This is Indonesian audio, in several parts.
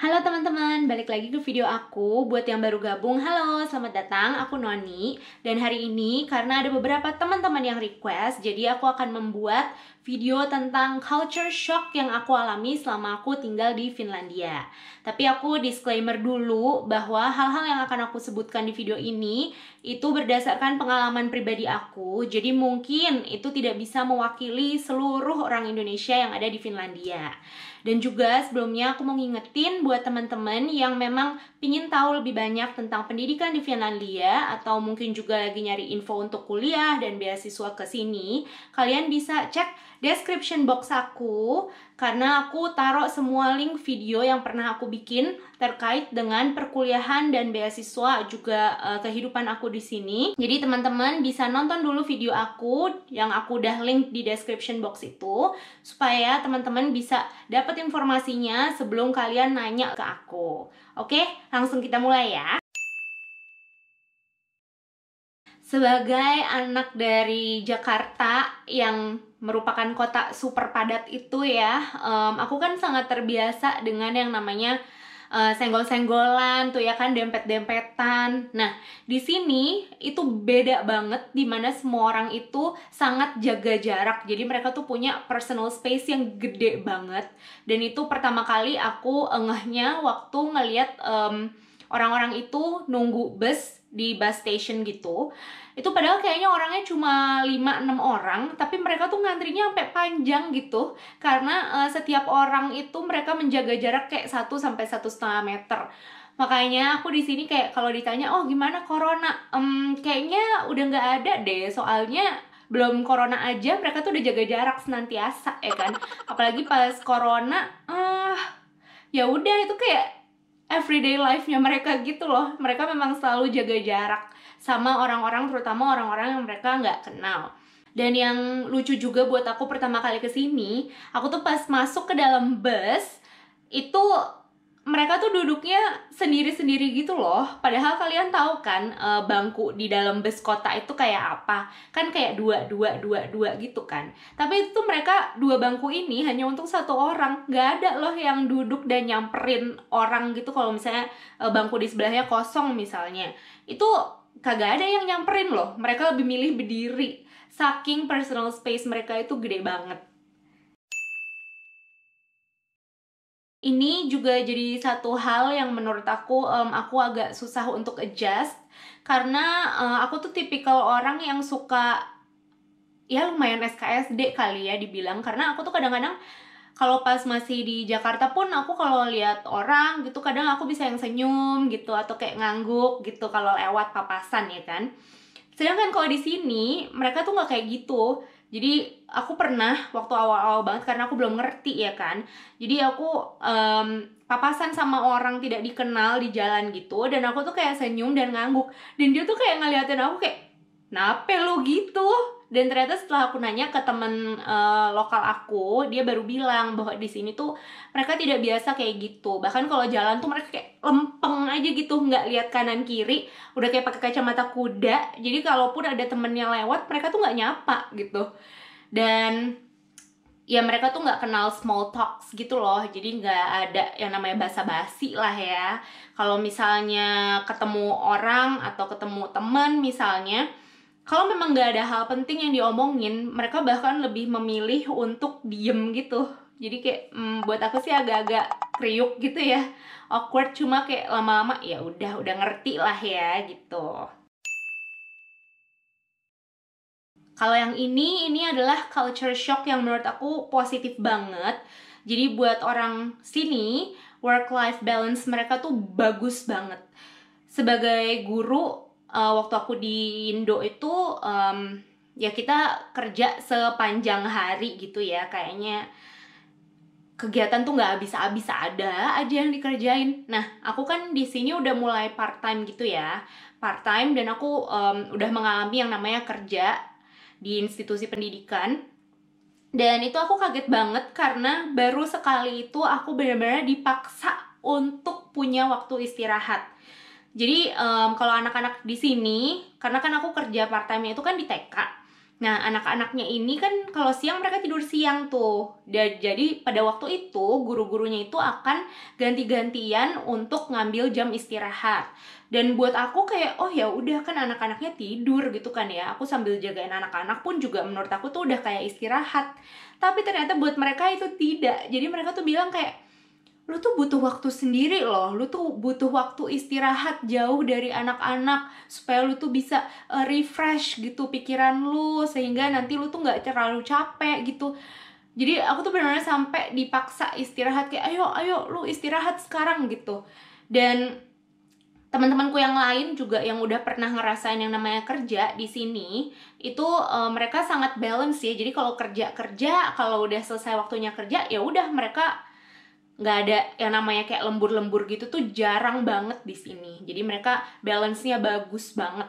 Halo teman-teman, balik lagi ke video aku Buat yang baru gabung, halo, selamat datang, aku Noni Dan hari ini, karena ada beberapa teman-teman yang request Jadi aku akan membuat video tentang culture shock yang aku alami selama aku tinggal di Finlandia Tapi aku disclaimer dulu bahwa hal-hal yang akan aku sebutkan di video ini Itu berdasarkan pengalaman pribadi aku Jadi mungkin itu tidak bisa mewakili seluruh orang Indonesia yang ada di Finlandia dan juga sebelumnya aku mau ngingetin buat teman-teman yang memang pingin tahu lebih banyak tentang pendidikan di Finlandia atau mungkin juga lagi nyari info untuk kuliah dan beasiswa ke sini, kalian bisa cek description box aku karena aku taruh semua link video yang pernah aku bikin terkait dengan perkuliahan dan beasiswa juga uh, kehidupan aku di sini. Jadi teman-teman bisa nonton dulu video aku yang aku udah link di description box itu supaya teman-teman bisa dapat dapat informasinya sebelum kalian nanya ke aku. Oke, langsung kita mulai ya. Sebagai anak dari Jakarta yang merupakan kota super padat itu ya, um, aku kan sangat terbiasa dengan yang namanya uh, senggol-senggolan tuh ya kan dempet-dempetan. Nah, di sini itu beda banget dimana semua orang itu sangat jaga jarak. Jadi mereka tuh punya personal space yang gede banget. Dan itu pertama kali aku engahnya waktu ngelihat um, orang-orang itu nunggu bus di bus station gitu itu padahal kayaknya orangnya cuma 5-6 orang tapi mereka tuh ngantrinya sampai panjang gitu karena uh, setiap orang itu mereka menjaga jarak kayak 1 sampai satu setengah meter makanya aku di sini kayak kalau ditanya oh gimana corona um, kayaknya udah nggak ada deh soalnya belum corona aja mereka tuh udah jaga jarak senantiasa ya kan apalagi pas corona ah uh, ya udah itu kayak everyday life-nya mereka gitu loh. Mereka memang selalu jaga jarak sama orang-orang terutama orang-orang yang mereka nggak kenal. Dan yang lucu juga buat aku pertama kali ke sini, aku tuh pas masuk ke dalam bus itu mereka tuh duduknya sendiri-sendiri gitu loh. Padahal kalian tahu kan e, bangku di dalam bus kota itu kayak apa? Kan kayak dua, dua, dua, dua gitu kan. Tapi itu tuh mereka dua bangku ini hanya untuk satu orang. Gak ada loh yang duduk dan nyamperin orang gitu kalau misalnya e, bangku di sebelahnya kosong misalnya. Itu kagak ada yang nyamperin loh. Mereka lebih milih berdiri. Saking personal space mereka itu gede banget Ini juga jadi satu hal yang menurut aku um, aku agak susah untuk adjust karena uh, aku tuh tipikal orang yang suka ya lumayan SKSD kali ya dibilang karena aku tuh kadang-kadang kalau pas masih di Jakarta pun aku kalau lihat orang gitu kadang aku bisa yang senyum gitu atau kayak ngangguk gitu kalau lewat papasan ya kan. Sedangkan kalau di sini mereka tuh nggak kayak gitu jadi aku pernah waktu awal-awal banget karena aku belum ngerti ya kan jadi aku um, papasan sama orang tidak dikenal di jalan gitu dan aku tuh kayak senyum dan ngangguk dan dia tuh kayak ngeliatin aku kayak nape lu gitu dan ternyata setelah aku nanya ke temen uh, lokal aku dia baru bilang bahwa di sini tuh mereka tidak biasa kayak gitu bahkan kalau jalan tuh mereka kayak lempeng aja gitu nggak lihat kanan kiri udah kayak pakai kacamata kuda jadi kalaupun ada temennya lewat mereka tuh nggak nyapa gitu dan ya mereka tuh nggak kenal small talks gitu loh jadi nggak ada yang namanya basa-basi lah ya kalau misalnya ketemu orang atau ketemu temen misalnya kalau memang gak ada hal penting yang diomongin mereka bahkan lebih memilih untuk diem gitu jadi kayak hmm, buat aku sih agak-agak kriuk gitu ya awkward cuma kayak lama-lama ya udah udah ngerti lah ya gitu kalau yang ini ini adalah culture shock yang menurut aku positif banget jadi buat orang sini work life balance mereka tuh bagus banget sebagai guru uh, waktu aku di Indo itu um, ya kita kerja sepanjang hari gitu ya kayaknya kegiatan tuh nggak habis-habis ada aja yang dikerjain. Nah, aku kan di sini udah mulai part time gitu ya, part time dan aku um, udah mengalami yang namanya kerja di institusi pendidikan. Dan itu aku kaget banget karena baru sekali itu aku benar-benar dipaksa untuk punya waktu istirahat jadi um, kalau anak-anak di sini, karena kan aku kerja part time itu kan di TK. Nah, anak-anaknya ini kan kalau siang mereka tidur siang tuh. Dan, jadi pada waktu itu guru-gurunya itu akan ganti-gantian untuk ngambil jam istirahat. Dan buat aku kayak oh ya udah kan anak-anaknya tidur gitu kan ya. Aku sambil jagain anak-anak pun juga menurut aku tuh udah kayak istirahat. Tapi ternyata buat mereka itu tidak. Jadi mereka tuh bilang kayak lu tuh butuh waktu sendiri loh lu tuh butuh waktu istirahat jauh dari anak-anak supaya lu tuh bisa uh, refresh gitu pikiran lu sehingga nanti lu tuh nggak terlalu capek gitu jadi aku tuh benar-benar sampai dipaksa istirahat kayak ayo ayo lu istirahat sekarang gitu dan teman-temanku yang lain juga yang udah pernah ngerasain yang namanya kerja di sini itu uh, mereka sangat balance ya jadi kalau kerja kerja kalau udah selesai waktunya kerja ya udah mereka nggak ada yang namanya kayak lembur-lembur gitu tuh jarang banget di sini. Jadi mereka balance-nya bagus banget.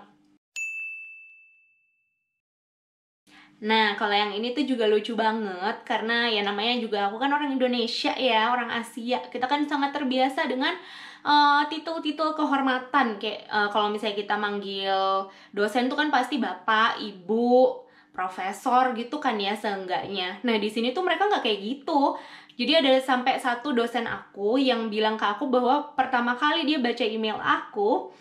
Nah, kalau yang ini tuh juga lucu banget karena ya namanya juga aku kan orang Indonesia ya, orang Asia. Kita kan sangat terbiasa dengan eh, titel-titel uh, kehormatan kayak uh, kalau misalnya kita manggil dosen tuh kan pasti bapak, ibu, profesor gitu kan ya seenggaknya. Nah, di sini tuh mereka nggak kayak gitu. Jadi ada sampai satu dosen aku yang bilang ke aku bahwa pertama kali dia baca email aku,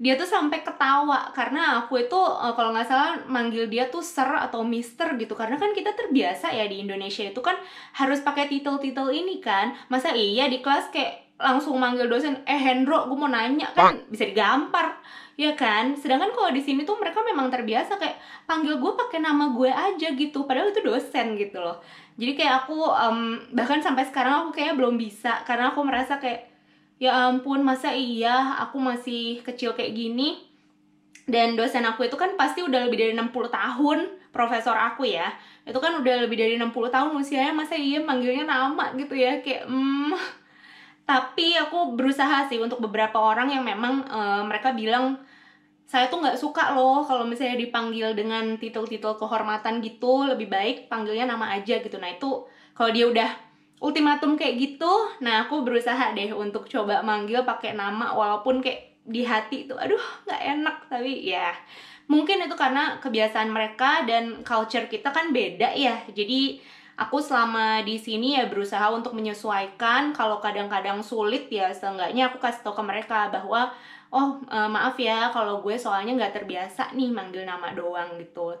dia tuh sampai ketawa karena aku itu eh, kalau nggak salah manggil dia tuh sir atau mister gitu karena kan kita terbiasa ya di Indonesia itu kan harus pakai titel-titel ini kan masa iya di kelas kayak langsung manggil dosen eh Hendro gue mau nanya kan bisa digampar ya kan sedangkan kalau di sini tuh mereka memang terbiasa kayak panggil gue pakai nama gue aja gitu padahal itu dosen gitu loh jadi kayak aku um, bahkan sampai sekarang aku kayaknya belum bisa karena aku merasa kayak ya ampun masa iya aku masih kecil kayak gini dan dosen aku itu kan pasti udah lebih dari 60 tahun profesor aku ya itu kan udah lebih dari 60 tahun usianya masa iya manggilnya nama gitu ya kayak hmm tapi aku berusaha sih untuk beberapa orang yang memang uh, mereka bilang saya tuh nggak suka loh kalau misalnya dipanggil dengan titel-titel kehormatan gitu lebih baik panggilnya nama aja gitu nah itu kalau dia udah ultimatum kayak gitu nah aku berusaha deh untuk coba manggil pakai nama walaupun kayak di hati tuh aduh nggak enak tapi ya mungkin itu karena kebiasaan mereka dan culture kita kan beda ya jadi aku selama di sini ya berusaha untuk menyesuaikan kalau kadang-kadang sulit ya seenggaknya aku kasih tau ke mereka bahwa oh e, maaf ya kalau gue soalnya nggak terbiasa nih manggil nama doang gitu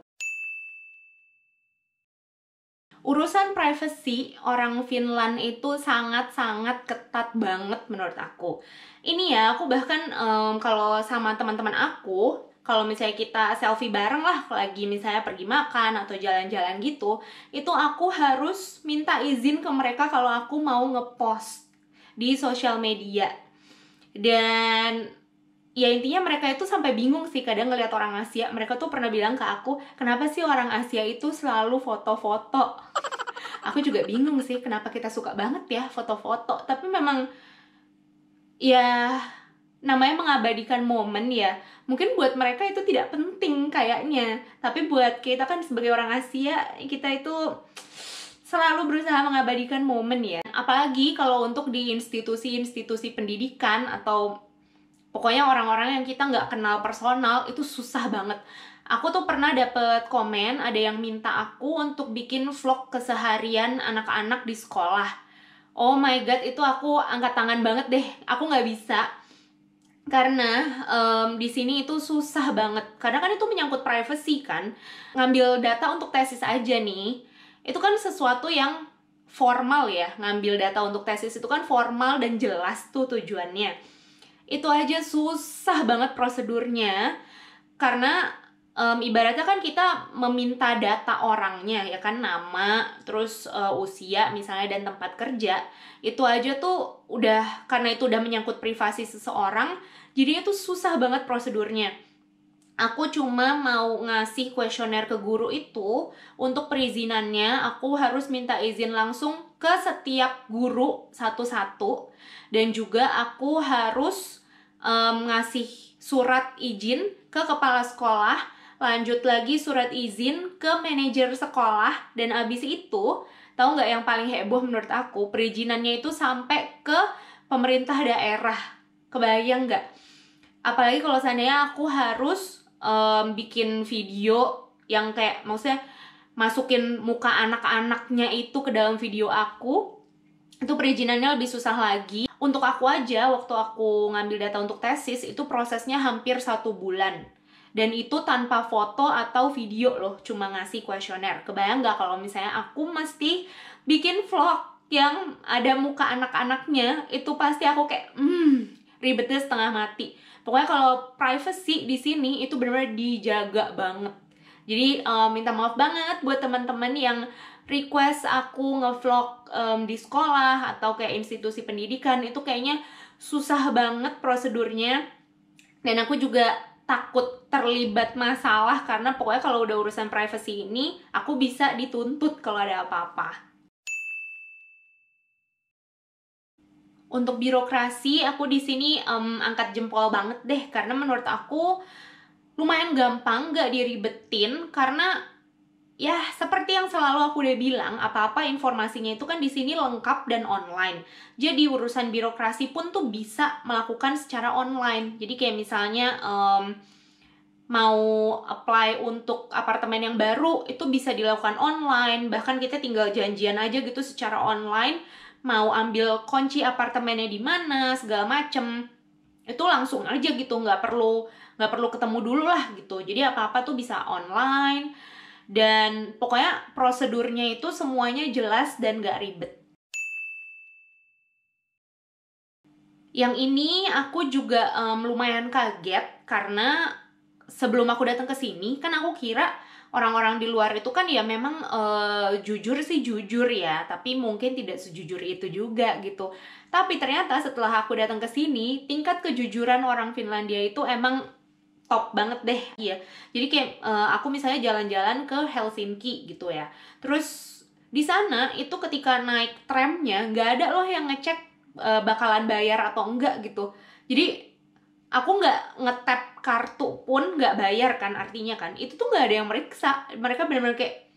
urusan privacy orang Finland itu sangat-sangat ketat banget menurut aku. Ini ya, aku bahkan um, kalau sama teman-teman aku kalau misalnya kita selfie bareng lah lagi misalnya pergi makan atau jalan-jalan gitu itu aku harus minta izin ke mereka kalau aku mau ngepost di sosial media dan ya intinya mereka itu sampai bingung sih kadang ngelihat orang Asia mereka tuh pernah bilang ke aku kenapa sih orang Asia itu selalu foto-foto aku juga bingung sih kenapa kita suka banget ya foto-foto tapi memang ya namanya mengabadikan momen ya mungkin buat mereka itu tidak penting kayaknya tapi buat kita kan sebagai orang Asia kita itu selalu berusaha mengabadikan momen ya apalagi kalau untuk di institusi-institusi pendidikan atau pokoknya orang-orang yang kita nggak kenal personal itu susah banget aku tuh pernah dapet komen ada yang minta aku untuk bikin vlog keseharian anak-anak di sekolah oh my god itu aku angkat tangan banget deh aku nggak bisa karena um, di sini itu susah banget karena kan itu menyangkut privacy kan ngambil data untuk tesis aja nih itu kan sesuatu yang formal ya ngambil data untuk tesis itu kan formal dan jelas tuh tujuannya itu aja susah banget prosedurnya karena um, ibaratnya kan kita meminta data orangnya ya kan nama terus uh, usia misalnya dan tempat kerja itu aja tuh udah karena itu udah menyangkut privasi seseorang jadinya tuh susah banget prosedurnya aku cuma mau ngasih kuesioner ke guru itu untuk perizinannya aku harus minta izin langsung ke setiap guru satu-satu dan juga aku harus um, ngasih surat izin ke kepala sekolah lanjut lagi surat izin ke manajer sekolah dan abis itu tahu nggak yang paling heboh menurut aku perizinannya itu sampai ke pemerintah daerah kebayang nggak apalagi kalau seandainya aku harus um, bikin video yang kayak maksudnya masukin muka anak-anaknya itu ke dalam video aku itu perizinannya lebih susah lagi untuk aku aja waktu aku ngambil data untuk tesis itu prosesnya hampir satu bulan dan itu tanpa foto atau video loh cuma ngasih kuesioner kebayang nggak kalau misalnya aku mesti bikin vlog yang ada muka anak-anaknya itu pasti aku kayak hmm ribetnya setengah mati pokoknya kalau privacy di sini itu benar-benar dijaga banget jadi uh, minta maaf banget buat teman-teman yang request aku ngevlog um, di sekolah atau kayak institusi pendidikan itu kayaknya susah banget prosedurnya dan aku juga takut terlibat masalah karena pokoknya kalau udah urusan privacy ini aku bisa dituntut kalau ada apa-apa. Untuk birokrasi aku di sini um, angkat jempol banget deh karena menurut aku lumayan gampang gak diribetin karena Ya, seperti yang selalu aku udah bilang, apa-apa informasinya itu kan di sini lengkap dan online. Jadi urusan birokrasi pun tuh bisa melakukan secara online. Jadi kayak misalnya um, mau apply untuk apartemen yang baru itu bisa dilakukan online. Bahkan kita tinggal janjian aja gitu secara online. Mau ambil kunci apartemennya di mana segala macem itu langsung aja gitu nggak perlu nggak perlu ketemu dulu lah gitu jadi apa apa tuh bisa online dan pokoknya prosedurnya itu semuanya jelas dan gak ribet. Yang ini aku juga um, lumayan kaget karena sebelum aku datang ke sini kan aku kira orang-orang di luar itu kan ya memang uh, jujur sih jujur ya, tapi mungkin tidak sejujur itu juga gitu. Tapi ternyata setelah aku datang ke sini, tingkat kejujuran orang Finlandia itu emang top banget deh ya jadi kayak uh, aku misalnya jalan-jalan ke Helsinki gitu ya terus di sana itu ketika naik tramnya nggak ada loh yang ngecek uh, bakalan bayar atau enggak gitu jadi aku nggak ngetap kartu pun nggak bayar kan artinya kan itu tuh nggak ada yang meriksa mereka benar-benar kayak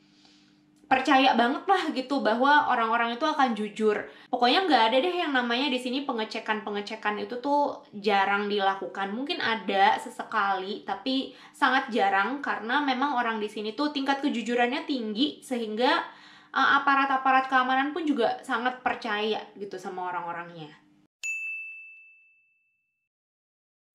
percaya banget lah gitu bahwa orang-orang itu akan jujur. Pokoknya nggak ada deh yang namanya di sini pengecekan-pengecekan itu tuh jarang dilakukan. Mungkin ada sesekali tapi sangat jarang karena memang orang di sini tuh tingkat kejujurannya tinggi sehingga eh, aparat-aparat keamanan pun juga sangat percaya gitu sama orang-orangnya.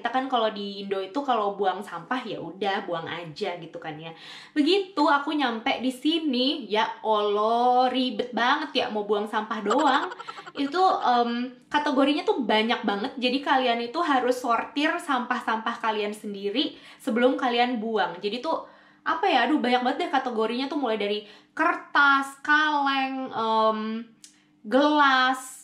kita kan kalau di Indo itu kalau buang sampah ya udah buang aja gitu kan ya begitu aku nyampe di sini ya Allah ribet banget ya mau buang sampah doang itu um, kategorinya tuh banyak banget jadi kalian itu harus sortir sampah-sampah kalian sendiri sebelum kalian buang jadi tuh apa ya aduh banyak banget deh kategorinya tuh mulai dari kertas kaleng um, gelas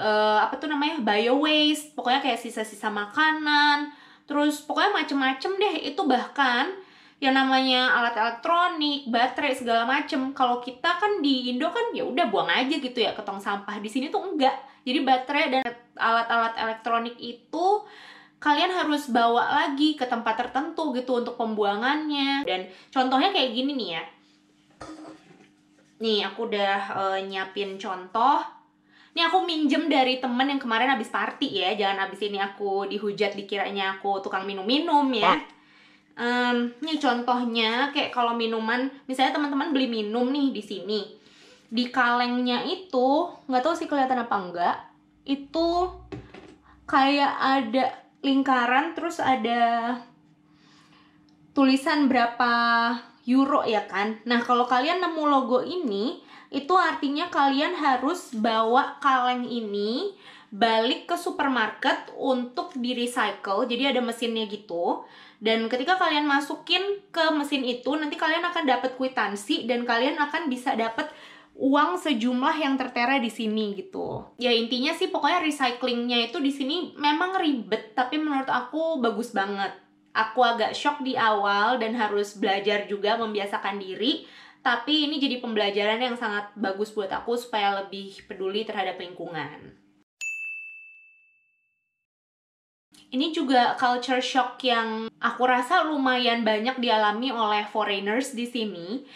uh, apa tuh namanya bio waste pokoknya kayak sisa-sisa makanan terus pokoknya macem-macem deh itu bahkan yang namanya alat elektronik, baterai segala macem. Kalau kita kan di Indo kan ya udah buang aja gitu ya ke tong sampah. Di sini tuh enggak. Jadi baterai dan alat-alat elektronik itu kalian harus bawa lagi ke tempat tertentu gitu untuk pembuangannya. Dan contohnya kayak gini nih ya. Nih, aku udah uh, nyiapin contoh ini aku minjem dari temen yang kemarin habis party ya. Jangan habis ini aku dihujat dikiranya aku tukang minum-minum ya. Um, ini contohnya kayak kalau minuman, misalnya teman-teman beli minum nih di sini. Di kalengnya itu nggak tahu sih kelihatan apa enggak. Itu kayak ada lingkaran terus ada tulisan berapa euro ya kan. Nah, kalau kalian nemu logo ini itu artinya kalian harus bawa kaleng ini balik ke supermarket untuk di recycle jadi ada mesinnya gitu dan ketika kalian masukin ke mesin itu nanti kalian akan dapat kwitansi dan kalian akan bisa dapat uang sejumlah yang tertera di sini gitu ya intinya sih pokoknya recyclingnya itu di sini memang ribet tapi menurut aku bagus banget aku agak shock di awal dan harus belajar juga membiasakan diri tapi ini jadi pembelajaran yang sangat bagus buat aku supaya lebih peduli terhadap lingkungan. Ini juga culture shock yang aku rasa lumayan banyak dialami oleh foreigners di sini.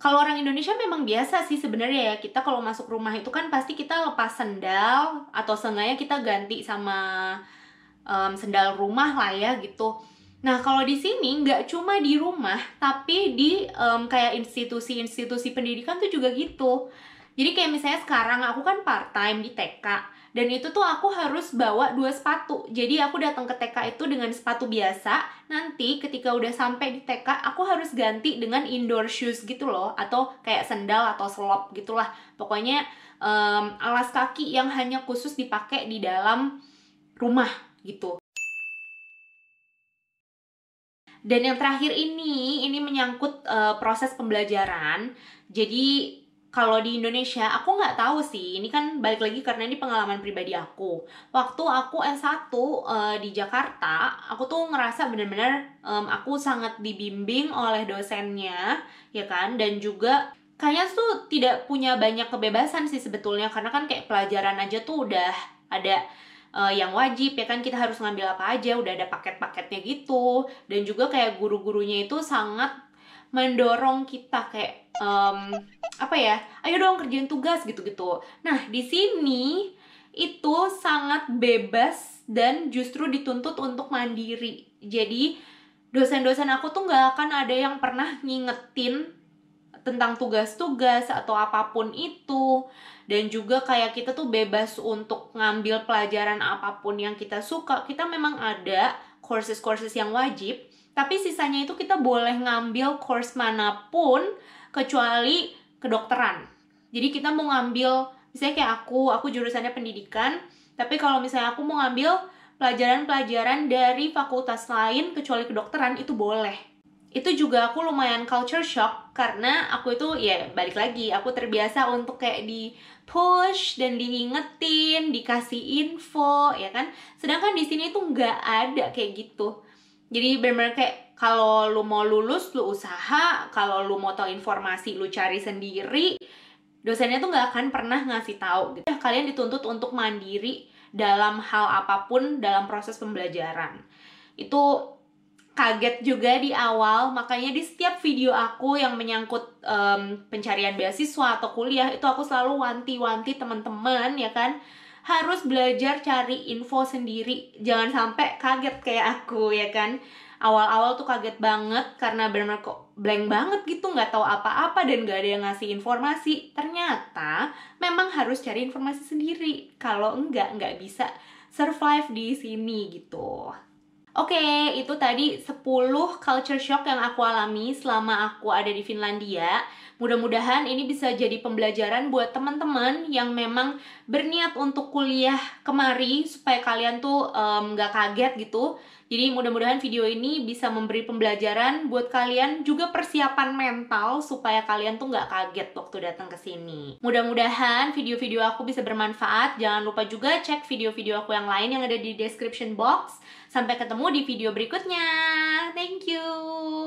Kalau orang Indonesia memang biasa sih sebenarnya ya kita kalau masuk rumah itu kan pasti kita lepas sendal atau sengaja kita ganti sama um, sendal rumah lah ya gitu Nah, kalau di sini nggak cuma di rumah, tapi di um, kayak institusi-institusi pendidikan tuh juga gitu. Jadi kayak misalnya sekarang aku kan part time di TK dan itu tuh aku harus bawa dua sepatu. Jadi aku datang ke TK itu dengan sepatu biasa. Nanti ketika udah sampai di TK aku harus ganti dengan indoor shoes gitu loh atau kayak sendal atau selop gitulah. Pokoknya um, alas kaki yang hanya khusus dipakai di dalam rumah gitu. Dan yang terakhir ini, ini menyangkut uh, proses pembelajaran. Jadi kalau di Indonesia, aku nggak tahu sih. Ini kan balik lagi karena ini pengalaman pribadi aku. Waktu aku S1 uh, eh, di Jakarta, aku tuh ngerasa bener-bener um, aku sangat dibimbing oleh dosennya, ya kan? Dan juga kayaknya tuh tidak punya banyak kebebasan sih sebetulnya. Karena kan kayak pelajaran aja tuh udah ada uh, yang wajib ya kan kita harus ngambil apa aja udah ada paket-paketnya gitu dan juga kayak guru-gurunya itu sangat mendorong kita kayak um, apa ya ayo dong kerjain tugas gitu-gitu nah di sini itu sangat bebas dan justru dituntut untuk mandiri jadi dosen-dosen aku tuh nggak akan ada yang pernah ngingetin tentang tugas-tugas atau apapun itu dan juga kayak kita tuh bebas untuk ngambil pelajaran apapun yang kita suka kita memang ada courses-courses yang wajib tapi sisanya itu kita boleh ngambil course manapun kecuali kedokteran jadi kita mau ngambil misalnya kayak aku aku jurusannya pendidikan tapi kalau misalnya aku mau ngambil pelajaran-pelajaran dari fakultas lain kecuali kedokteran itu boleh itu juga aku lumayan culture shock karena aku itu ya balik lagi aku terbiasa untuk kayak di push dan diingetin dikasih info ya kan sedangkan di sini itu nggak ada kayak gitu jadi benar-benar kayak kalau lu mau lulus lu usaha kalau lu mau tahu informasi lu cari sendiri dosennya tuh nggak akan pernah ngasih tahu gitu kalian dituntut untuk mandiri dalam hal apapun dalam proses pembelajaran itu kaget juga di awal makanya di setiap video aku yang menyangkut um, pencarian beasiswa atau kuliah itu aku selalu wanti-wanti teman-teman ya kan harus belajar cari info sendiri jangan sampai kaget kayak aku ya kan awal-awal tuh kaget banget karena benar kok blank banget gitu nggak tahu apa-apa dan nggak ada yang ngasih informasi ternyata memang harus cari informasi sendiri kalau enggak nggak bisa survive di sini gitu Oke, okay, itu tadi 10 culture shock yang aku alami selama aku ada di Finlandia. Mudah-mudahan ini bisa jadi pembelajaran buat teman-teman yang memang berniat untuk kuliah kemari supaya kalian tuh nggak um, kaget gitu. Jadi mudah-mudahan video ini bisa memberi pembelajaran buat kalian juga persiapan mental supaya kalian tuh nggak kaget waktu datang ke sini. Mudah-mudahan video-video aku bisa bermanfaat. Jangan lupa juga cek video-video aku yang lain yang ada di description box. Sampai ketemu di video berikutnya. Thank you.